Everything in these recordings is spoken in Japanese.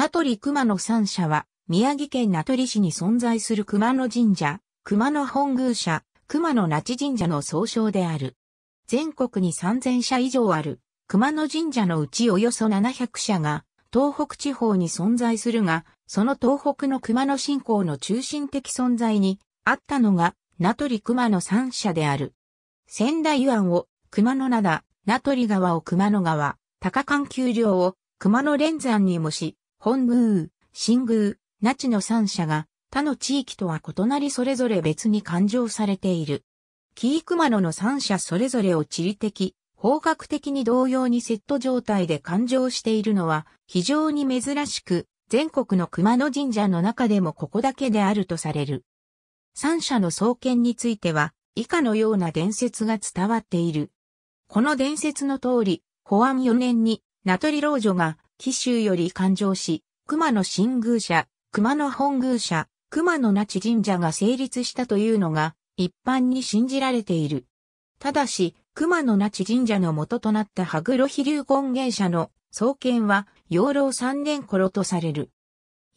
名取熊野三社は、宮城県名取市に存在する熊野神社、熊野本宮社、熊野那智神社の総称である。全国に3000社以上ある、熊野神社のうちおよそ700社が、東北地方に存在するが、その東北の熊野信仰の中心的存在に、あったのが、名取熊野三社である。仙台湾を、熊野灘、名取川を熊野川、高関丘陵を、熊野連山に模し、本宮、新宮、那智の三社が他の地域とは異なりそれぞれ別に勘定されている。紀伊熊野の三社それぞれを地理的、方角的に同様にセット状態で勘定しているのは非常に珍しく、全国の熊野神社の中でもここだけであるとされる。三社の創建については、以下のような伝説が伝わっている。この伝説の通り、保安4年に、名取老女が紀州より勘定し、熊野新宮社、熊野本宮社、熊野那智神社が成立したというのが一般に信じられている。ただし、熊野那智神社の元となった羽黒飛龍権現社の創建は養老三年頃とされる。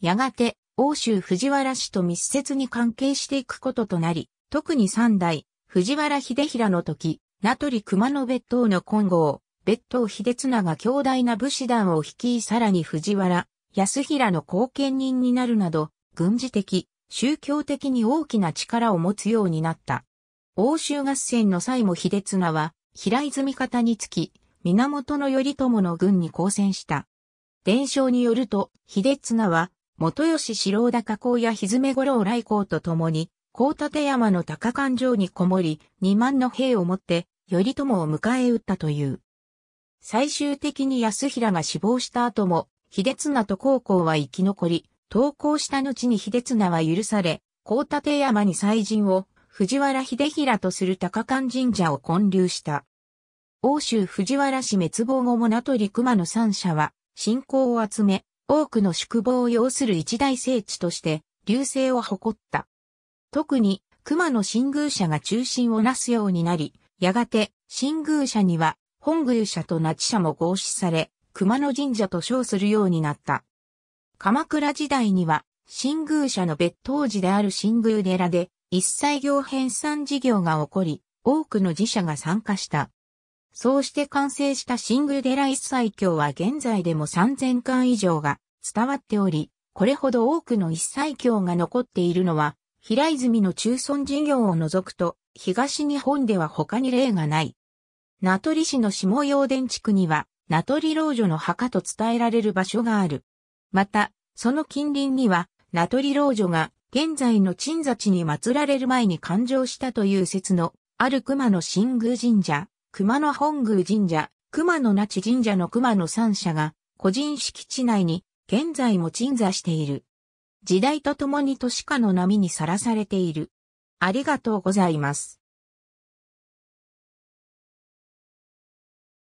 やがて、欧州藤原氏と密接に関係していくこととなり、特に三代、藤原秀衡の時、名取熊野別当の金剛、別当秀綱が強大な武士団を率いさらに藤原、安平の後見人になるなど、軍事的、宗教的に大きな力を持つようになった。欧州合戦の際も秀綱は、平泉方につき、源頼朝の軍に交戦した。伝承によると、秀綱は、元吉四郎高公やひずめ五郎来公と共に、高立山の高勘城にこもり、二万の兵を持って、頼朝を迎え撃ったという。最終的に安平が死亡した後も、秀綱と高校は生き残り、投降した後に秀綱は許され、高立山に祭神を藤原秀平とする高官神社を建立した。欧州藤原氏滅亡後も名取熊の三社は、信仰を集め、多くの宿坊を要する一大聖地として、流星を誇った。特に、熊野新宮社が中心をなすようになり、やがて、新宮社には、本宮社と那智社も合祀され、熊野神社と称するようになった。鎌倉時代には、新宮社の別当時である新宮寺で、一切行編纂事業が起こり、多くの寺社が参加した。そうして完成した新宮寺一切教は現在でも3000巻以上が伝わっており、これほど多くの一切教が残っているのは、平泉の中村事業を除くと、東日本では他に例がない。名取市の下陽電地区には、名取老女の墓と伝えられる場所がある。また、その近隣には、名取老女が現在の鎮座地に祀られる前に誕生したという説の、ある熊野新宮神社、熊野本宮神社、熊野那智神社の熊野三社が、個人敷地内に、現在も鎮座している。時代とともに都市化の波にさらされている。ありがとうございます。